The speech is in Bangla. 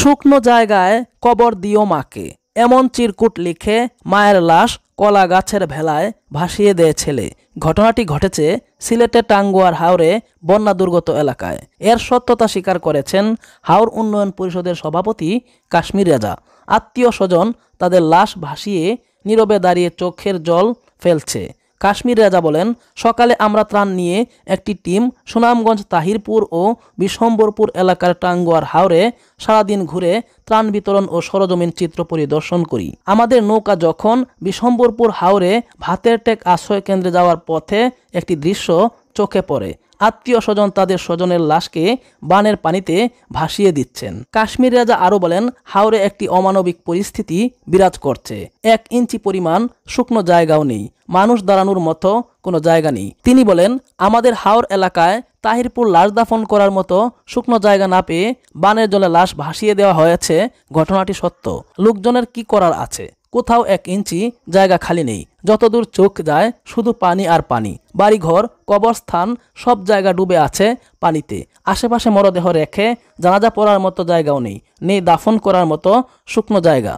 শুকনো জায়গায় কবর দিও মাকে এমন চিরকুট লিখে মায়ের লাশ কলা গাছের ভেলায় ভাসিয়ে দেয় ছেলে ঘটনাটি ঘটেছে সিলেটে টাঙ্গুয়ার হাওরে বন্যা দুর্গত এলাকায় এর সত্যতা স্বীকার করেছেন হাওর উন্নয়ন পরিষদের সভাপতি কাশ্মীর রাজা আত্মীয় স্বজন তাদের লাশ ভাসিয়ে নীরবে দাঁড়িয়ে চোখের জল ফেলছে কাশ্মীর রাজা বলেন সকালে আমরা ত্রাণ নিয়ে একটি টিম সুনামগঞ্জ তাহিরপুর ও বিশম্বরপুর এলাকার টাঙ্গুয়ার হাওরে সারাদিন ঘুরে ত্রাণ বিতরণ ও সরজমিন চিত্র পরিদর্শন করি আমাদের নৌকা যখন বিশম্বরপুর হাওরে ভাতের টেক আশ্রয় কেন্দ্রে যাওয়ার পথে একটি দৃশ্য চোখে পড়ে আত্মীয় স্বজন তাদের স্বজনের লাশকে বানের পানিতে ভাসিয়ে দিচ্ছেন কাশ্মীর রাজা আরও বলেন হাওড়ে একটি অমানবিক পরিস্থিতি বিরাজ করছে এক ইঞ্চি পরিমাণ শুকনো জায়গাও নেই মানুষ দাঁড়ানোর মতো কোনো জায়গা নেই তিনি বলেন আমাদের হাওর এলাকায় তাহিরপুর লাশ দাফন করার মতো শুকনো জায়গা না পেয়ে বানের জলে লাশ ভাসিয়ে দেওয়া হয়েছে ঘটনাটি সত্য লোকজনের কি করার আছে কোথাও এক ইঞ্চি জায়গা খালি নেই যতদূর চোখ যায় শুধু পানি আর পানি বাড়িঘর কবরস্থান সব জায়গা ডুবে আছে পানিতে আশেপাশে মরদেহ রেখে জানাজা পড়ার মতো জায়গাও নেই নেই দাফন করার মতো শুকনো জায়গা